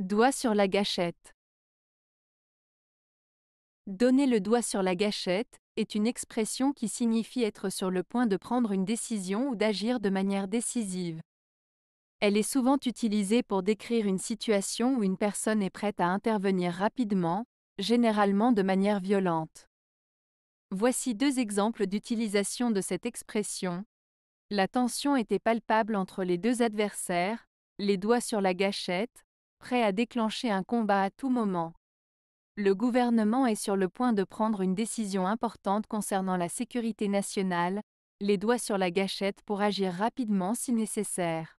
Doigt sur la gâchette. Donner le doigt sur la gâchette est une expression qui signifie être sur le point de prendre une décision ou d'agir de manière décisive. Elle est souvent utilisée pour décrire une situation où une personne est prête à intervenir rapidement, généralement de manière violente. Voici deux exemples d'utilisation de cette expression. La tension était palpable entre les deux adversaires, les doigts sur la gâchette, prêt à déclencher un combat à tout moment. Le gouvernement est sur le point de prendre une décision importante concernant la sécurité nationale, les doigts sur la gâchette pour agir rapidement si nécessaire.